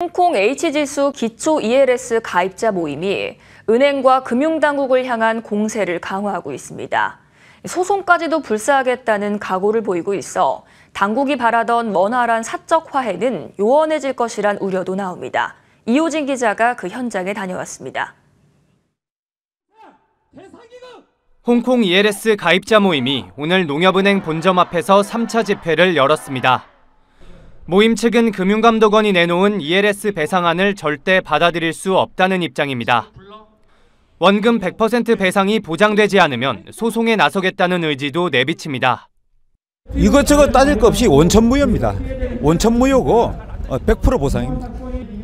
홍콩 H지수 기초 ELS 가입자 모임이 은행과 금융당국을 향한 공세를 강화하고 있습니다. 소송까지도 불사하겠다는 각오를 보이고 있어 당국이 바라던 원활한 사적 화해는 요원해질 것이란 우려도 나옵니다. 이호진 기자가 그 현장에 다녀왔습니다. 홍콩 ELS 가입자 모임이 오늘 농협은행 본점 앞에서 3차 집회를 열었습니다. 모임 측은 금융감독원이 내놓은 ELS 배상안을 절대 받아들일 수 없다는 입장입니다. 원금 100% 배상이 보장되지 않으면 소송에 나서겠다는 의지도 내비칩니다. 이것저것 따질 것 없이 원천무효입니다. 원천무효고 100% 어, 보상입니다.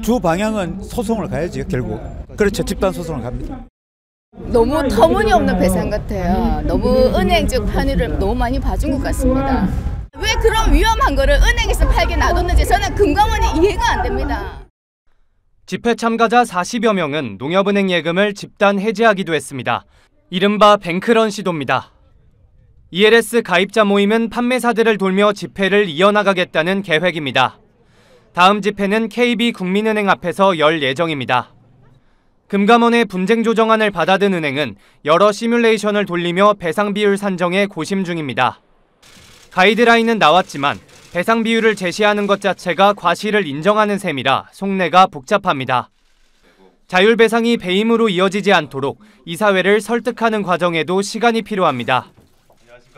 주 방향은 소송을 가야지 결국. 그렇죠, 집단 소송을 갑니다. 너무 터무니없는 배상 같아요. 너무 은행 적 편의를 너무 많이 봐준 것 같습니다. 위험한 거를 은행에서 팔게 놔뒀는지 저는 금감원이 이해가 안 됩니다. 집회 참가자 40여 명은 농협은행 예금을 집단 해지하기도 했습니다. 이른바 뱅크런 시도입니다. ELS 가입자 모임은 판매사들을 돌며 집회를 이어나가겠다는 계획입니다. 다음 집회는 KB 국민은행 앞에서 열 예정입니다. 금감원의 분쟁 조정안을 받아든 은행은 여러 시뮬레이션을 돌리며 배상 비율 산정에 고심 중입니다. 가이드라인은 나왔지만 배상 비율을 제시하는 것 자체가 과실을 인정하는 셈이라 속내가 복잡합니다. 자율 배상이 배임으로 이어지지 않도록 이사회를 설득하는 과정에도 시간이 필요합니다.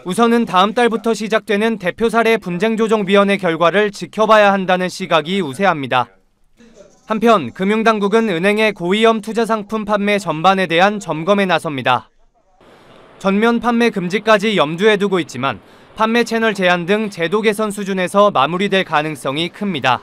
우선은 다음 달부터 시작되는 대표 사례 분쟁조정위원회 결과를 지켜봐야 한다는 시각이 우세합니다. 한편 금융당국은 은행의 고위험 투자상품 판매 전반에 대한 점검에 나섭니다. 전면 판매 금지까지 염두에 두고 있지만 판매 채널 제한 등 제도 개선 수준에서 마무리될 가능성이 큽니다.